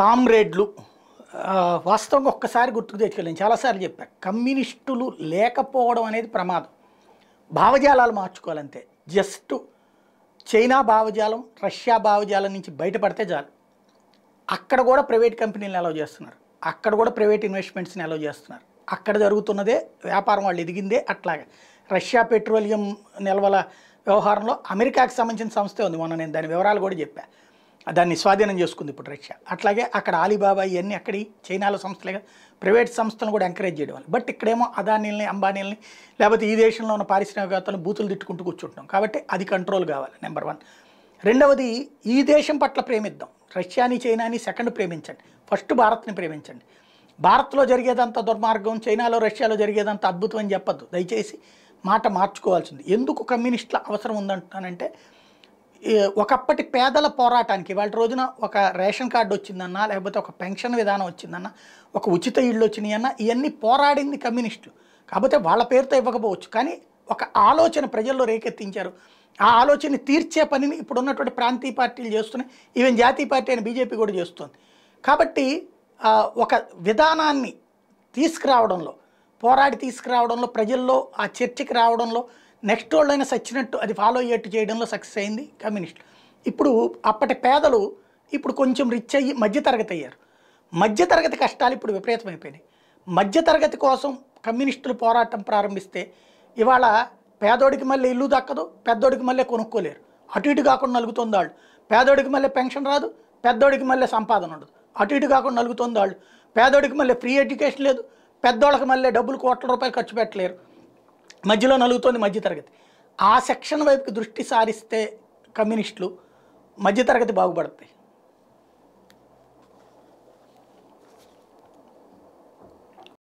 కామ్రేడ్లు వాస్తవంగా ఒక్కసారి గుర్తుకు తెచ్చుకోలేను చాలాసార్లు చెప్పాను కమ్యూనిస్టులు లేకపోవడం అనేది ప్రమాదం భావజాలాలు మార్చుకోవాలంతే జస్ట్ చైనా భావజాలం రష్యా భావజాలం నుంచి బయటపడితే చాలు అక్కడ కూడా ప్రైవేట్ కంపెనీలను అలౌ చేస్తున్నారు అక్కడ కూడా ప్రైవేట్ ఇన్వెస్ట్మెంట్స్ని అలౌ చేస్తున్నారు అక్కడ జరుగుతున్నదే వ్యాపారం వాళ్ళు ఎదిగిందే అట్లాగే రష్యా పెట్రోలియం నిల్వల వ్యవహారంలో అమెరికాకి సంబంధించిన సంస్థ ఉంది మొన్న నేను దాని వివరాలు కూడా చెప్పాను దాన్ని స్వాధీనం చేసుకుంది ఇప్పుడు రష్యా అట్లాగే అక్కడ ఆలీబాబా ఇవన్నీ అక్కడి చైనాలో సంస్థలుగా ప్రైవేట్ సంస్థలను కూడా ఎంకరేజ్ చేయడం వల్ల బట్ ఇక్కడేమో అదానీల్ని అంబానీల్ని లేకపోతే ఈ దేశంలో ఉన్న పారిశ్రామికవేత్తలను బూతులు తిట్టుకుంటూ కూర్చుంటాం కాబట్టి అది కంట్రోల్ కావాలి నెంబర్ వన్ రెండవది ఈ దేశం పట్ల ప్రేమిద్దాం రష్యాని చైనాని సెకండ్ ప్రేమించండి ఫస్ట్ భారత్ని ప్రేమించండి భారత్లో జరిగేదంత దుర్మార్గం చైనాలో రష్యాలో జరిగేదంత అద్భుతం అని చెప్పద్దు దయచేసి మాట మార్చుకోవాల్సింది ఎందుకు కమ్యూనిస్టుల అవసరం ఉందంటున్నానంటే ఒకప్పటి పేదల పోరాటానికి వాళ్ళ రోజున ఒక రేషన్ కార్డు వచ్చిందన్నా లేకపోతే ఒక పెన్షన్ విధానం వచ్చిందన్నా ఒక ఉచిత ఇళ్ళు అన్న ఇవన్నీ పోరాడింది కమ్యూనిస్టులు కాకపోతే వాళ్ళ పేరుతో ఇవ్వకపోవచ్చు కానీ ఒక ఆలోచన ప్రజల్లో రేకెత్తించారు ఆ ఆలోచన తీర్చే పనిని ఇప్పుడు ఉన్నటువంటి ప్రాంతీయ పార్టీలు చేస్తున్నాయి ఈవెన్ జాతీయ పార్టీ అయిన బీజేపీ కూడా చేస్తుంది కాబట్టి ఒక విధానాన్ని తీసుకురావడంలో పోరాడి తీసుకురావడంలో ప్రజల్లో ఆ చర్చకి రావడంలో నెక్స్ట్ అయినా సచ్చినట్టు అది ఫాలో అయ్యేట్టు చేయడంలో సక్సెస్ అయింది కమ్యూనిస్ట్ ఇప్పుడు అప్పటి పేదలు ఇప్పుడు కొంచెం రిచ్ అయ్యి మధ్యతరగతి అయ్యారు మధ్యతరగతి కష్టాలు ఇప్పుడు విపరీతమైపోయినాయి మధ్యతరగతి కోసం కమ్యూనిస్టులు పోరాటం ప్రారంభిస్తే ఇవాళ పేదోడికి మళ్ళీ ఇల్లు దక్కదు పెద్దోడికి మళ్ళీ కొనుక్కోలేరు అటు ఇటు కాకుండా నలుగుతుంది వాళ్ళు పేదోడికి మళ్ళీ పెన్షన్ రాదు పెద్దోడికి మళ్ళీ సంపాదన ఉండదు అటు ఇటు కాకుండా నలుగుతుంది వాళ్ళు పేదోడికి మళ్ళీ ఫ్రీ ఎడ్యుకేషన్ లేదు పెద్దోళ్ళకి మళ్ళీ డబ్బులు కోట్ల రూపాయలు ఖర్చు పెట్టలేరు మధ్యలో నలుగుతోంది మధ్యతరగతి ఆ సెక్షన్ వైపుకి దృష్టి సారిస్తే కమ్యూనిస్టులు మధ్యతరగతి బాగుపడతాయి